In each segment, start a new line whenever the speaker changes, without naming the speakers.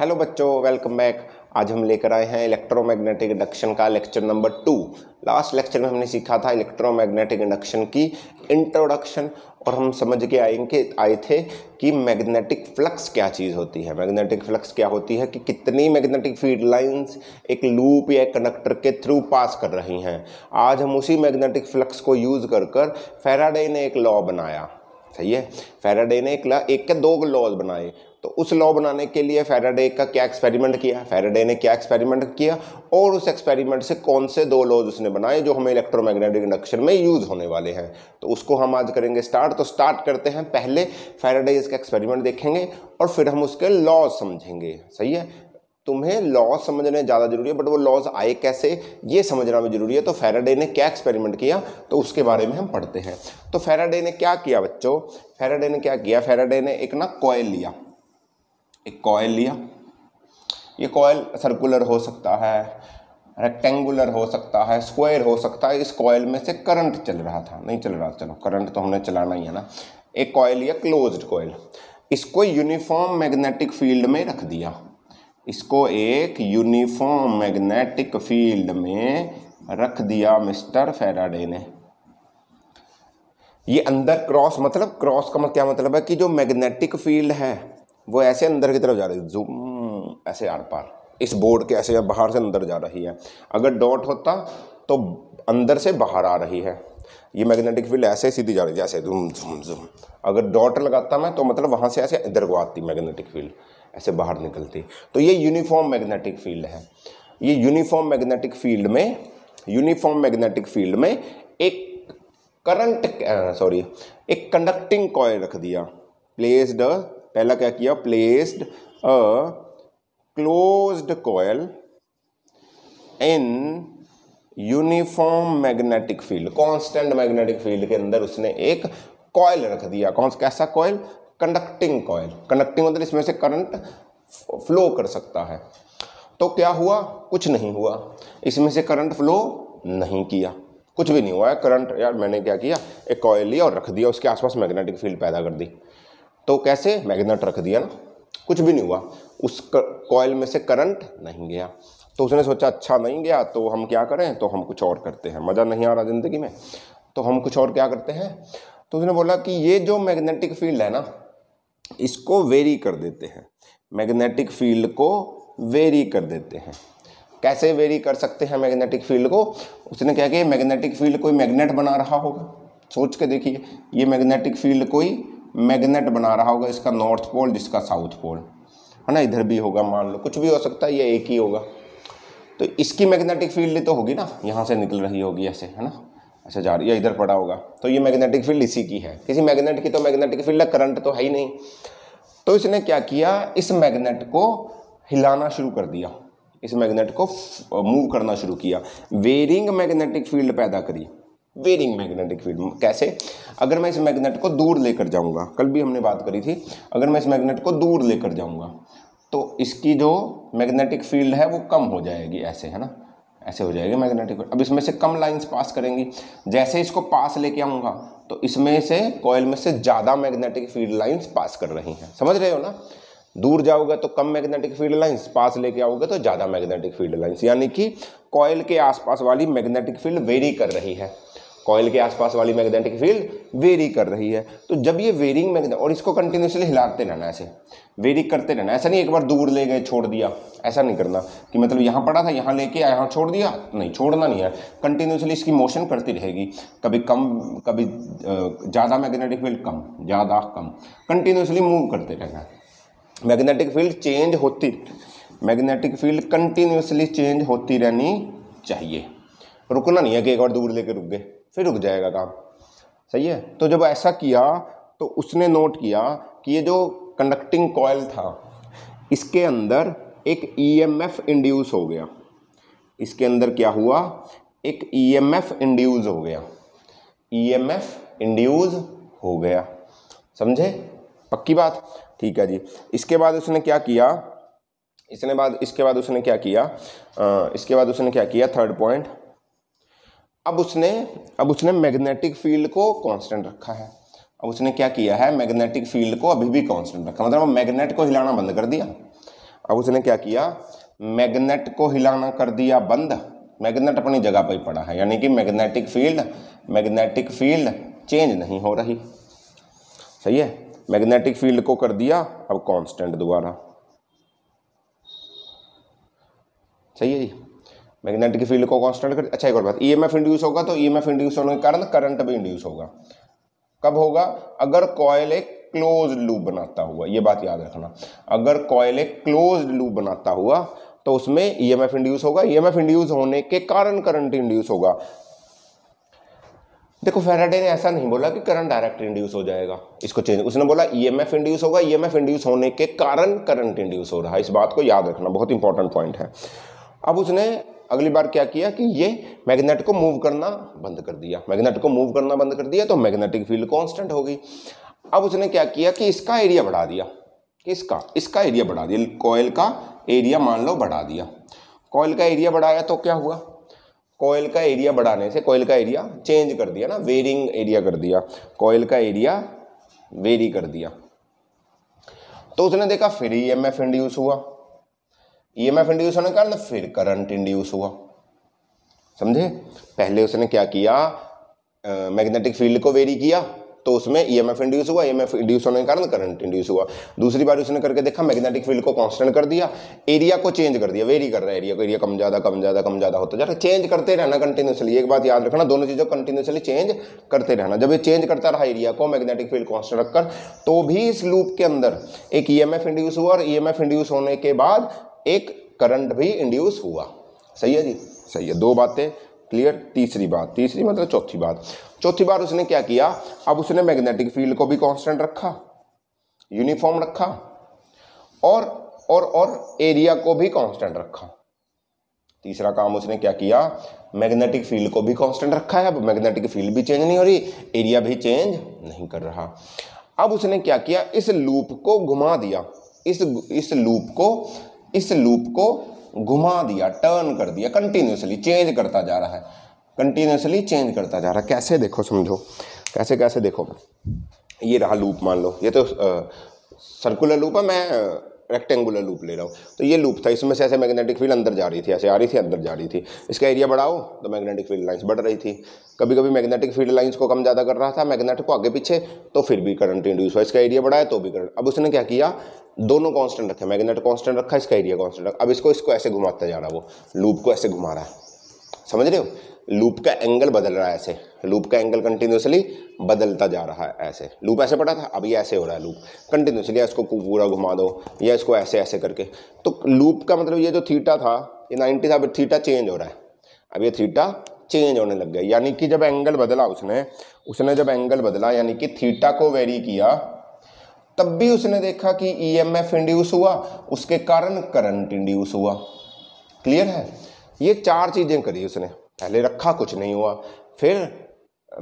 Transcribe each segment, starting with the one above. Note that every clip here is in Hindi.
हेलो बच्चों वेलकम बैक आज हम लेकर आए हैं इलेक्ट्रोमैग्नेटिक इंडक्शन का lecture number two last lecture में हमने सीखा था इलेक्ट्रोमैग्नेटिक इंडक्शन की इंट्रोडक्शन और हम समझ के आएंगे आए थे कि मैग्नेटिक फ्लक्स क्या चीज़ होती है मैग्नेटिक फ्लक्स क्या होती है कि कितनी मैग्नेटिक फील्ड लाइंस एक लूप या कंडक्टर के थ्रू पास कर रही हैं आज हम उसी मैग्नेटिक फ्लक्स को यूज़ कर कर फेराडे ने एक लॉ बनाया सही है फेराडे ने एक ला एक के दो लॉज बनाए तो उस लॉ बनाने के लिए फेराडे का क्या एक्सपेरिमेंट किया फेराडे ने क्या एक्सपेरिमेंट किया और उस एक्सपेरिमेंट से कौन से दो लॉज उसने बनाए जो हमें इलेक्ट्रोमैग्नेटिक इंडक्शन में यूज़ होने वाले हैं तो उसको हम आज करेंगे स्टार्ट तो स्टार्ट करते हैं पहले फेराडे इसका एक्सपेरिमेंट देखेंगे और फिर हम उसके लॉज समझेंगे सही है तुम्हें लॉज समझने ज़्यादा जरूरी है बट वो लॉज आए कैसे ये समझना भी जरूरी है तो फेराडे ने क्या एक्सपेरिमेंट किया तो उसके बारे में हम पढ़ते हैं तो फेराडे ने क्या किया बच्चों फेराडे ने क्या किया फेराडे ने एक ना कॉयल लिया एक कॉयल लिया ये कॉयल सर्कुलर हो सकता है रेक्टेंगुलर हो सकता है स्क्वायर हो सकता है इस कॉयल में से करंट चल रहा था नहीं चल रहा चलो करंट तो हमने चलाना ही है ना एक कॉयल या क्लोज्ड कॉयल इसको यूनिफॉर्म मैग्नेटिक फील्ड में रख दिया इसको एक यूनिफॉर्म मैग्नेटिक फील्ड में रख दिया मिस्टर फेराडे ने ये अंदर क्रॉस मतलब क्रॉस का क्या मतलब है कि जो मैग्नेटिक फील्ड है वो ऐसे अंदर की तरफ जा रही है जूम ऐसे आर पार इस बोर्ड के ऐसे बाहर से अंदर जा रही है अगर डॉट होता तो अंदर से बाहर आ रही है ये मैग्नेटिक फील्ड ऐसे सीधी जा रही है जैसे धूम झूम झूम अगर डॉट लगाता मैं तो मतलब वहाँ से ऐसे इधर को आती मैग्नेटिक फील्ड ऐसे बाहर निकलती तो ये यूनिफॉर्म मैग्नेटिक फील्ड है ये यूनिफॉर्म मैग्नेटिक फील्ड में यूनिफॉर्म मैग्नेटिक फील्ड में एक करंट सॉरी एक कंडक्टिंग कॉयल रख दिया प्लेस्ड पहला क्या किया placed a closed coil in uniform magnetic field constant magnetic field के अंदर उसने एक कॉयल रख दिया कौन कैसा कॉयल कंडक्टिंग कॉयल कंडक्टिंग मतलब इसमें से करंट फ्लो कर सकता है तो क्या हुआ कुछ नहीं हुआ इसमें से करंट फ्लो नहीं किया कुछ भी नहीं हुआ है करंट यार मैंने क्या किया एक कॉयल लिया और रख दिया उसके आसपास मैग्नेटिक फील्ड पैदा कर दी तो कैसे मैग्नेट रख दिया ना कुछ भी नहीं हुआ उस कॉयल में से करंट नहीं गया तो उसने सोचा अच्छा नहीं गया तो हम क्या करें तो हम कुछ और करते हैं मज़ा नहीं आ रहा ज़िंदगी में तो हम कुछ और क्या करते हैं तो उसने बोला कि ये जो मैग्नेटिक फील्ड है ना इसको वेरी कर देते हैं मैग्नेटिक फील्ड को वेरी कर देते हैं कैसे वेरी कर सकते हैं मैग्नेटिक फील्ड को उसने क्या कि मैग्नेटिक फील्ड कोई मैग्नेट बना रहा होगा सोच के देखिए ये मैग्नेटिक फील्ड कोई मैग्नेट बना रहा होगा इसका नॉर्थ पोल जिसका साउथ पोल है ना इधर भी होगा मान लो कुछ भी हो सकता है ये एक ही होगा तो इसकी मैग्नेटिक फील्ड तो होगी ना यहाँ से निकल रही होगी ऐसे है ना अच्छा जा रही है इधर पड़ा होगा तो ये मैग्नेटिक फील्ड इसी की है किसी मैग्नेट की तो मैग्नेटिक फील्ड है करंट तो है ही नहीं तो इसने क्या किया इस मैग्नेट को हिलाना शुरू कर दिया इस मैग्नेट को मूव करना शुरू किया वेरिंग मैग्नेटिक फील्ड पैदा करी वेरिंग मैग्नेटिक फील्ड कैसे अगर मैं इस मैग्नेट को दूर लेकर जाऊंगा कल भी हमने बात करी थी अगर मैं इस मैग्नेट को दूर लेकर जाऊंगा तो इसकी जो मैग्नेटिक फील्ड है वो कम हो जाएगी ऐसे है ना ऐसे हो जाएगी मैग्नेटिक फील्ड अब इसमें से कम लाइंस पास करेंगी जैसे इसको पास लेके आऊँगा तो इसमें से कॉयल में से ज़्यादा मैग्नेटिक फील्ड लाइन्स पास कर रही हैं समझ रहे हो ना दूर जाओगे तो कम मैग्नेटिक फील्ड लाइंस पास लेके आओगे तो ज़्यादा मैग्नेटिक फील्ड लाइंस यानी कि कॉयल के आसपास वाली मैग्नेटिक फील्ड वेरी कर रही है कॉयल के आसपास वाली मैग्नेटिक फील्ड वेरी कर रही है तो जब ये वेरिंग मैग्नेट और इसको कंटिन्यूसली हिलाते रहना ऐसे वेरी करते रहना ऐसा नहीं एक बार दूर ले गए छोड़ दिया ऐसा नहीं करना कि मतलब यहाँ पड़ा था यहाँ लेके आया यहाँ छोड़ दिया नहीं छोड़ना नहीं है कंटिन्यूसली इसकी मोशन करती रहेगी कभी कम कभी ज़्यादा मैग्नेटिक फील्ड कम ज़्यादा कम कंटिन्यूसली मूव करते रहना मैग्नेटिक फील्ड चेंज होती मैग्नेटिक फील्ड कंटिन्यूसली चेंज होती रहनी चाहिए रुकना नहीं है कि एक बार दूर लेके रुक गए फिर रुक जाएगा काम सही है तो जब ऐसा किया तो उसने नोट किया कि ये जो कंडक्टिंग कॉयल था इसके अंदर एक ईएमएफ e इंड्यूस हो गया इसके अंदर क्या हुआ एक ईएमएफ e इंड्यूस हो गया ईएमएफ e इंड्यूस हो गया समझे पक्की बात ठीक है जी इसके बाद उसने क्या किया इसने बाद इसके बाद उसने क्या किया आ, इसके बाद उसने क्या किया थर्ड पॉइंट अब उसने अब उसने मैग्नेटिक फील्ड को कांस्टेंट रखा है अब उसने क्या किया है मैग्नेटिक फील्ड को अभी भी कांस्टेंट रखा मतलब मैग्नेट को हिलाना बंद कर दिया अब उसने क्या किया मैग्नेट को हिलाना कर दिया बंद मैग्नेट अपनी जगह पर ही पड़ा है यानी कि magnetic field magnetic field change नहीं हो रही सही है मैग्नेटिक फील्ड को कर दिया अब कांस्टेंट दोबारा सही है जी मैग्नेटिक फील्ड को कांस्टेंट कर अच्छा एक और बात ईएमएफ इंड्यूस होगा तो ईएमएफ इंड्यूस होने के कारण करंट भी इंड्यूस होगा कब होगा अगर कॉयल एक क्लोज लूप बनाता हुआ ये बात याद रखना अगर कॉयल एक क्लोज लूप बनाता हुआ तो उसमें ईएमएफ इंड्यूस होगा ईएमएफ इंड्यूस होने के कारण करंट इंड्यूस होगा देखो फेराडे ने ऐसा नहीं बोला कि करंट डायरेक्ट इंड्यूस हो जाएगा इसको चेंज उसने बोला ईएमएफ इंड्यूस होगा ईएमएफ इंड्यूस होने के कारण करंट इंड्यूस हो रहा है इस बात को याद रखना बहुत इंपॉर्टेंट पॉइंट है अब उसने अगली बार क्या किया कि ये मैग्नेट को मूव करना बंद कर दिया मैग्नेट को मूव करना बंद कर दिया तो मैग्नेटिक फील्ड कांस्टेंट हो गई अब उसने क्या किया कि इसका एरिया बढ़ा दिया किसका इसका एरिया बढ़ा दिया कोयल का एरिया मान लो बढ़ा दिया कोयल का एरिया बढ़ाया तो क्या हुआ कोयल का एरिया बढ़ाने से कोयल का एरिया चेंज कर दिया ना वेरिंग एरिया कर दिया कोयल का एरिया वेरी कर दिया तो उसने देखा फिर ई एम एफ इंड्यूस हुआ ईएमएफ e इंड्यूस होने के कारण फिर करंट इंड्यूस हुआ समझे पहले उसने क्या किया मैग्नेटिक फील्ड को वेरी किया तो उसमें ईएमएफ e इंड्यूस हुआ ईएमएफ e इंड्यूस होने के कारण करंट इंड्यूस हुआ दूसरी बार उसने करके देखा मैग्नेटिक फील्ड को कांस्टेंट कर दिया एरिया को चेंज कर दिया वेरी कर रहा है एरिया को एरिया कम ज़्यादा कम ज़्यादा कम ज़्यादा होता जा रहा है चेंज करते रहना कंटिन्यूसली एक बात याद रखना दोनों चीज़ों को कंटिन्यूसली चेंज करते रहना जब ये चेंज करता रहा एरिया को मैग्नेटिक फील्ड कॉन्स्टेंट रखकर तो भी इस लूप के अंदर एक ई इंड्यूस हुआ और ई इंड्यूस होने के बाद एक करंट भी इंड्यूस हुआ सही है जी सही है दो बातें क्लियर तीसरी बात तीसरी मतलब चौथी बात चौथी बार उसने क्या किया अब उसने मैग्नेटिक फील्ड को भी कांस्टेंट रखा यूनिफॉर्म रखा और और और एरिया को भी कांस्टेंट रखा तीसरा काम उसने क्या किया मैग्नेटिक फील्ड को भी कांस्टेंट रखा है अब मैग्नेटिक फील्ड भी चेंज नहीं हो रही एरिया भी चेंज नहीं कर रहा अब उसने क्या किया इस लूप को घुमा दिया इस इस लूप को इस लूप को घुमा दिया टर्न कर दिया कंटिन्यूसली चेंज करता जा रहा है कंटिन्यूसली चेंज करता जा रहा है कैसे देखो समझो कैसे कैसे देखो ये रहा लूप मान लो ये तो सर्कुलर लूप है मैं रेक्टेंगुलर लूप ले रहा हूँ तो ये लूप था इसमें से ऐसे मैग्नेटिक फील्ड अंदर जा रही थी ऐसे आ रही थी अंदर जा रही थी इसका एरिया बढ़ाओ तो मैग्नेटिक फील्ड लाइंस बढ़ रही थी कभी कभी मैग्नेटिक फील्ड लाइंस को कम ज़्यादा कर रहा था मैग्नेट को आगे पीछे तो फिर भी करंट इंड्यूस हुआ इसका एरिया बढ़ाया तो भी करंट अब उसने क्या किया दोनों कॉन्स्टेंट रखे मैग्नेट कॉन्स्टेंट रखा इसका एरिया कॉन्स्टेंट रखा अब इसको इसको ऐसे घुमाता जा रहा वो लूप को ऐसे घुमा रहा है समझ रहे हो लूप का एंगल बदल रहा है ऐसे लूप का एंगल कंटिन्यूसली बदलता जा रहा है ऐसे लूप ऐसे पड़ा था अब ये ऐसे हो रहा है लूप कंटिन्यूसली इसको पूरा घुमा दो या इसको ऐसे ऐसे करके तो लूप का मतलब ये जो थीटा था ये नाइन्टी था अब थीटा चेंज हो रहा है अब ये थीटा चेंज होने लग गया यानी कि जब एंगल बदला उसने उसने जब एंगल बदला यानी कि थीटा को वेरी किया तब भी उसने देखा कि ई एम एफ इंड्यूस हुआ उसके कारण करंट इंड्यूस हुआ क्लियर है ये चार चीज़ें करी उसने पहले रखा कुछ नहीं हुआ फिर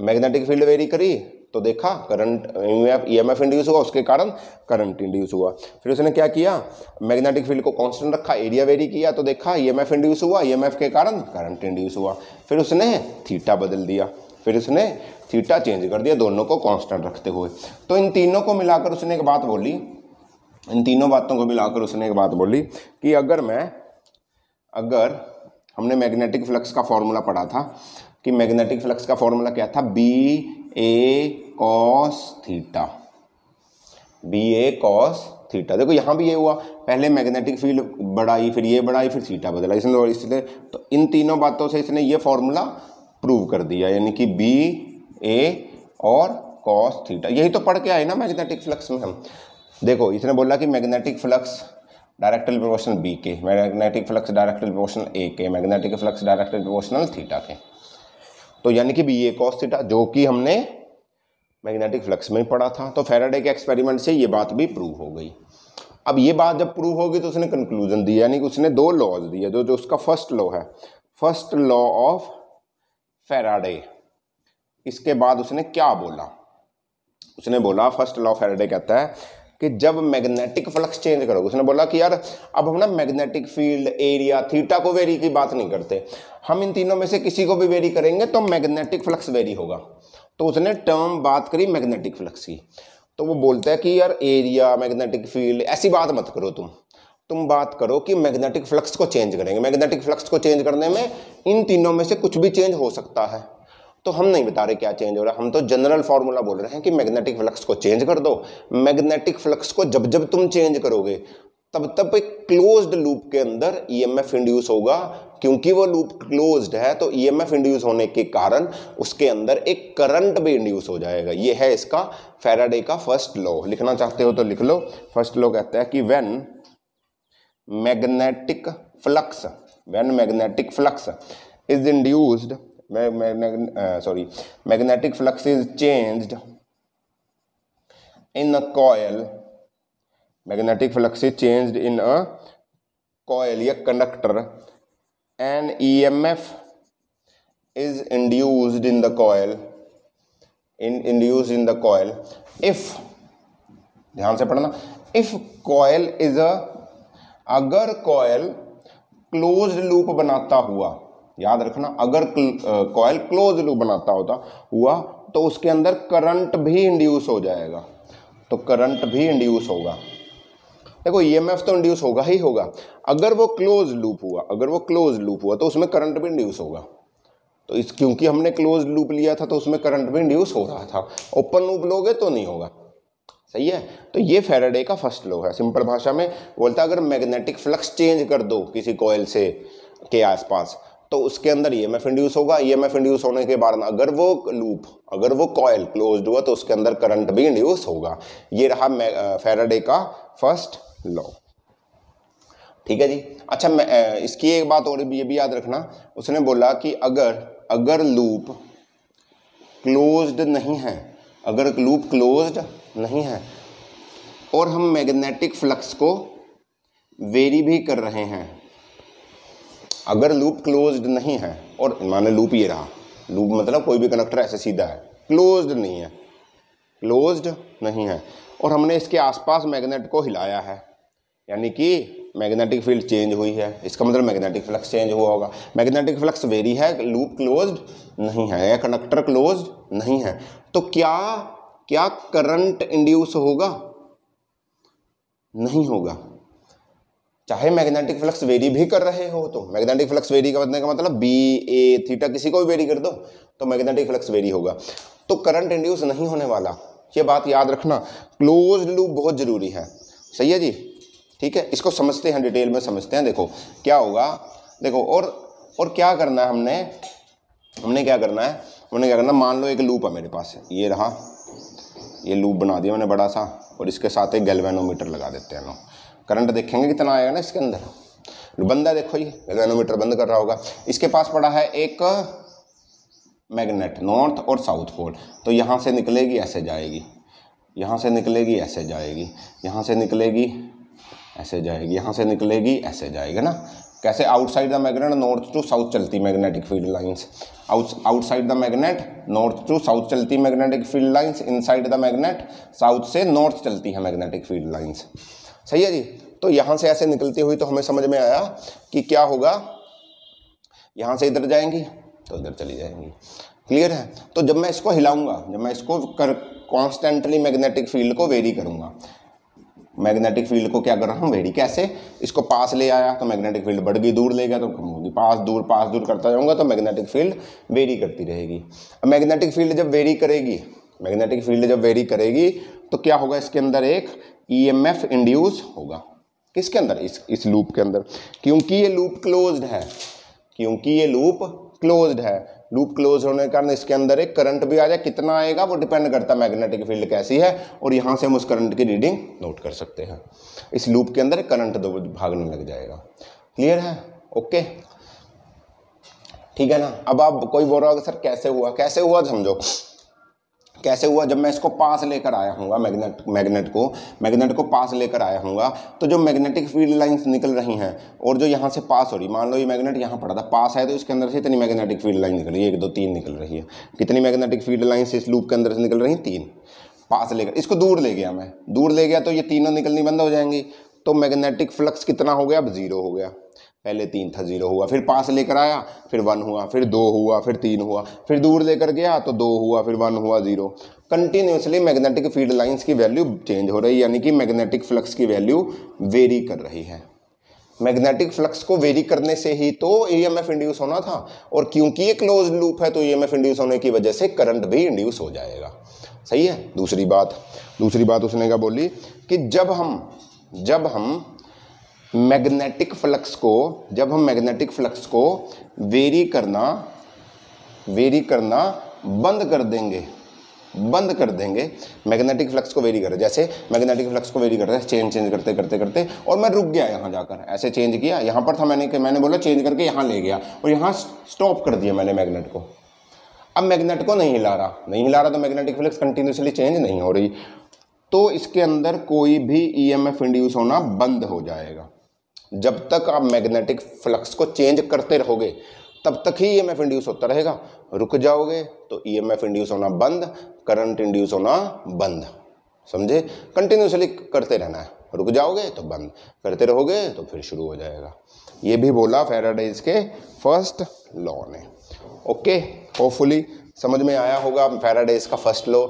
मैग्नेटिक फील्ड वेरी करी तो देखा current E M F induce हुआ उसके कारण करंट इंड्यूस हुआ फिर उसने क्या किया मैग्नेटिक फील्ड को कांस्टेंट रखा एरिया वेरी किया तो देखा ई एम एफ इंड्यूस हुआ ई एम एफ के कारण करंट इंड्यूस हुआ फिर उसने थीटा बदल दिया फिर उसने थीटा चेंज कर दिया दोनों को कांस्टेंट रखते हुए तो इन तीनों को मिलाकर उसने एक बात बोली इन तीनों बातों को मिलाकर उसने एक बात बोली कि अगर मैं अगर हमने मैग्नेटिक फ्लक्स का फॉर्मूला पढ़ा था कि मैग्नेटिक फ्लक्स का फॉर्मूला क्या था B A cos theta B A cos theta देखो यहाँ भी ये हुआ पहले मैग्नेटिक फील्ड बढ़ाई फिर ये बढ़ाई फिर थीटा बदला इसने इसलिए तो इन तीनों बातों से इसने ये फॉर्मूला प्रूव कर दिया यानी कि बी ए और कॉस थीटा यही तो पढ़ के आए ना मैग्नेटिक फ्लक्स में हम देखो इसने बोला कि magnetic flux directly proportional B के magnetic flux directly proportional A के magnetic flux directly proportional theta के तो यानी कि बी ए कॉस थीटा जो कि हमने मैग्नेटिक फ्लक्स में पढ़ा था तो फेराडे के एक्सपेरिमेंट से ये बात भी प्रूव हो गई अब ये बात जब प्रूव होगी तो उसने कंक्लूजन दिया यानी कि उसने दो लॉज दिए जो जो उसका फर्स्ट लॉ है फर्स्ट लॉ ऑफ फेराडे इसके बाद उसने क्या बोला उसने बोला फर्स्ट लॉ फेराडे कहता है कि जब मैग्नेटिक फ्लक्स चेंज करोगे उसने बोला कि यार अब हम ना मैग्नेटिक फील्ड एरिया थीटा को वेरी की बात नहीं करते हम इन तीनों में से किसी को भी वेरी करेंगे तो मैग्नेटिक फ्लक्स वेरी होगा तो उसने टर्म बात करी मैग्नेटिक फ्लक्स की तो वो बोलता है कि यार एरिया मैग्नेटिक फील्ड ऐसी बात मत करो तुम तुम बात करो कि मैग्नेटिक फ्लक्स को चेंज करेंगे मैग्नेटिक फ्लक्स को चेंज करने में इन तीनों में से कुछ भी चेंज हो सकता है तो हम नहीं बता रहे क्या चेंज हो रहा है हम तो जनरल फार्मूला बोल रहे हैं कि मैग्नेटिक फ्लक्स को चेंज कर दो मैग्नेटिक फ्लक्स को जब जब तुम चेंज करोगे तब तब एक क्लोज्ड लूप के अंदर ईएमएफ इंड्यूस होगा क्योंकि वो लूप क्लोज्ड है तो ईएमएफ इंड्यूस होने के कारण उसके अंदर एक करंट भी इंड्यूस हो जाएगा ये है इसका फेराडे का फर्स्ट लॉ लिखना चाहते हो तो लिख लो फर्स्ट लॉ कहता है कि when magnetic flux when magnetic flux is induced sorry magnetic flux is change in a coil magnetic flux is change in a coil या conductor an EMF is induce in the coil in induce in the coil if ध्यान से पढ़ना इफ कॉयल इज अगर कॉयल क्लोज लूप बनाता हुआ याद रखना अगर कॉयल क्लोज लूप बनाता होता हुआ तो उसके अंदर करंट भी इंड्यूस हो जाएगा तो करंट भी इंड्यूस होगा देखो ईएमएफ e तो इंड्यूस होगा ही होगा अगर वो क्लोज लूप हुआ अगर वो क्लोज लूप हुआ तो उसमें करंट भी इंड्यूस होगा तो इस क्योंकि हमने क्लोज लूप लिया था तो उसमें करंट भी इंड्यूस हो रहा था ओपन लूप लोगे तो नहीं होगा सही है तो ये फेराडे का फर्स्ट लॉ है सिंपल भाषा में बोलता अगर मैग्नेटिक फ्लक्स चेंज कर दो किसी कोयल से के आसपास तो उसके अंदर ई एम एफ इंड्यूस होगा ई एम एफ इंड्यूस होने के बाद अगर वो लूप अगर वो कॉयल क्लोज हुआ तो उसके अंदर करंट भी इंड्यूस होगा ये रहा फेराडे का फर्स्ट लॉ ठीक है जी अच्छा मैं इसकी एक बात और भी ये भी याद रखना उसने बोला कि अगर अगर लूप क्लोज्ड नहीं है अगर लूप क्लोज्ड नहीं है और हम मैग्नेटिक फ्लक्स को वेरी भी कर रहे हैं अगर लूप क्लोज्ड नहीं है और माने लूप ये रहा लूप मतलब कोई भी कनेक्टर ऐसे सीधा है क्लोज्ड नहीं है क्लोज्ड नहीं है और हमने इसके आसपास मैग्नेट को हिलाया है यानी कि मैग्नेटिक फील्ड चेंज हुई है इसका मतलब मैग्नेटिक फ्लक्स चेंज हुआ होगा मैग्नेटिक फ्लक्स वेरी है लूप क्लोज्ड नहीं है या कनेक्टर क्लोज्ड नहीं है तो क्या क्या करंट इंड्यूस होगा नहीं होगा चाहे मैग्नेटिक फ्लक्स वेरी भी कर रहे हो तो मैग्नेटिक फ्लक्स वेरी करने का मतलब बी ए थीटा किसी को भी वेरी कर दो तो मैग्नेटिक फ्लक्स वेरी होगा तो करंट इंड्यूस नहीं होने वाला ये बात याद रखना क्लोज लूप बहुत ज़रूरी है सही है जी ठीक है इसको समझते हैं डिटेल में समझते हैं देखो क्या होगा देखो और और क्या करना है हमने हमने क्या करना है हमने क्या करना मान लो एक लूप है मेरे पास ये रहा ये लूप बना दिया मैंने बड़ा सा और इसके साथ एक गैल्वेनोमीटर लगा देते हैं लोग करंट देखेंगे कितना आएगा ना इसके अंदर बंदा देखो ये रेनोमीटर बंद कर रहा होगा इसके पास पड़ा है एक मैग्नेट नॉर्थ और साउथ पोल तो यहाँ से निकलेगी ऐसे जाएगी यहाँ से निकलेगी ऐसे जाएगी यहाँ से निकलेगी ऐसे जाएगी यहाँ से निकलेगी ऐसे जाएगी ना कैसे outside the magnet north to south चलती magnetic field lines outside the magnet north to south चलती magnetic field lines inside the magnet south से नॉर्थ चलती है मैग्नेटिक फील्ड लाइंस सही है जी तो यहां से ऐसे निकलती हुई तो हमें समझ में आया कि क्या होगा यहां से इधर जाएंगी तो इधर चली जाएंगी क्लियर है तो जब मैं इसको हिलाऊंगा जब मैं इसको कर कॉन्स्टेंटली मैग्नेटिक फील्ड को वेरी करूंगा मैग्नेटिक फील्ड को क्या कर रहा हूँ वेरी कैसे इसको पास ले आया तो मैग्नेटिक फील्ड बढ़ गई दूर ले गया तो कम होगी पास दूर पास दूर करता जाऊँगा तो मैग्नेटिक फील्ड वेरी करती रहेगी अब मैग्नेटिक फील्ड जब वेरी करेगी मैग्नेटिक फील्ड जब वेरी करेगी तो क्या होगा इसके अंदर एक ई एम एफ इंड्यूस होगा किसके अंदर इस इस लूप के अंदर क्योंकि ये लूप क्लोज्ड है क्योंकि ये लूप क्लोज्ड है लूप क्लोज होने के कारण इसके अंदर एक करंट भी आ जाए कितना आएगा वो डिपेंड करता है मैग्नेटिक फील्ड कैसी है और यहाँ से हम उस करंट की रीडिंग नोट कर सकते हैं इस लूप के अंदर करंट दो भागने लग जाएगा क्लियर है ओके ठीक है ना अब आप कोई बोल रहा होगा सर कैसे हुआ कैसे हुआ समझो कैसे हुआ जब मैं इसको पास लेकर आया हूँ मैग्नेट मैग्नेट को मैग्नेट को पास लेकर आया हूँ तो जो मैग्नेटिक फील्ड लाइंस निकल रही हैं और जो यहाँ से पास हो रही मान लो ये मैग्नेट यहाँ पड़ा था पास है तो इसके अंदर से इतनी मैग्नेटिक फील्ड लाइन निकल रही है एक दो तीन निकल रही है कितनी मैग्नेटिक फील्ड लाइन्स इस लूप के अंदर से निकल रही हैं तीन पास लेकर इसको दूर ले गया मैं दूर ले गया तो ये तीनों निकलनी बंद हो जाएंगी तो मैग्नेटिक फ्लक्स कितना हो गया अब ज़ीरो हो गया पहले तीन था जीरो हुआ फिर पास लेकर आया फिर वन हुआ फिर दो हुआ फिर तीन हुआ फिर दूर लेकर गया तो दो हुआ फिर वन हुआ zero continuously magnetic field lines की वैल्यू चेंज हो रही है यानी कि मैग्नेटिक फ्लक्स की वैल्यू वेरी कर रही है मैग्नेटिक फ्लक्स को वेरी करने से ही तो ई एफ इंड्यूस होना था और क्योंकि ये क्लोज लूप है तो ई एफ इंड्यूस होने की वजह से करंट भी इंड्यूस हो जाएगा सही है दूसरी बात दूसरी बात उसने क्या बोली कि जब हम जब हम मैग्नेटिक फ्लक्स को जब हम मैग्नेटिक फ्लक्स को वेरी करना वेरी करना बंद कर देंगे बंद कर देंगे मैग्नेटिक फ्लक्स को वेरी कर जैसे मैग्नेटिक फ्लक्स को वेरी कर रहे हैं चेंज चेंज करते करते करते और मैं रुक गया यहाँ जाकर ऐसे चेंज किया यहाँ पर था मैंने कि मैंने बोला चेंज करके यहाँ ले गया और यहाँ स्टॉप कर दिया मैंने मैग्नेट को अब मैग्नेट को नहीं हिला रहा नहीं हिला रहा तो मैग्नेटिक फ्लक्स कंटिन्यूसली चेंज नहीं हो रही तो इसके अंदर कोई भी ई एम एफ इंड्यूस होना बंद हो जाएगा जब तक आप मैग्नेटिक फ्लक्स को चेंज करते रहोगे तब तक ही ई e इंड्यूस होता रहेगा रुक जाओगे तो ई e इंड्यूस होना बंद करंट इंड्यूस होना बंद समझे कंटिन्यूसली करते रहना है रुक जाओगे तो बंद करते रहोगे तो फिर शुरू हो जाएगा ये भी बोला फेराडाइज के फर्स्ट लॉ ने ओके होपफुली समझ में आया होगा फेराडेज का फर्स्ट लो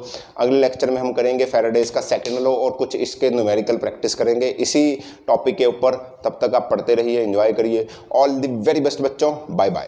अगले लेक्चर में हम करेंगे फेराडेज का सेकंड लो और कुछ इसके न्यूमेरिकल प्रैक्टिस करेंगे इसी टॉपिक के ऊपर तब तक आप पढ़ते रहिए एंजॉय करिए ऑल द वेरी बेस्ट बच्चों बाय बाय